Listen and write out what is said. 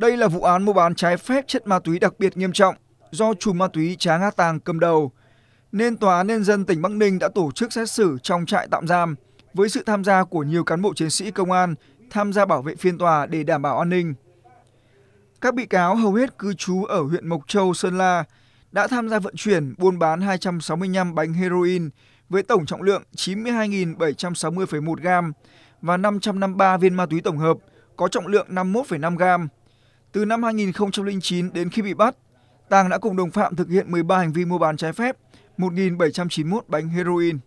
Đây là vụ án mua bán trái phép chất ma túy đặc biệt nghiêm trọng do chùm ma túy trá A Tàng cầm đầu, nên Tòa án Nhân dân tỉnh Bắc Ninh đã tổ chức xét xử trong trại tạm giam với sự tham gia của nhiều cán bộ chiến sĩ công an tham gia bảo vệ phiên tòa để đảm bảo an ninh. Các bị cáo hầu hết cư trú ở huyện Mộc Châu, Sơn La đã tham gia vận chuyển buôn bán 265 bánh heroin với tổng trọng lượng 92.760,1 gram và 553 viên ma túy tổng hợp có trọng lượng 51,5 gram. Từ năm 2009 đến khi bị bắt, Tàng đã cùng đồng phạm thực hiện 13 hành vi mua bán trái phép 1.791 bánh heroin.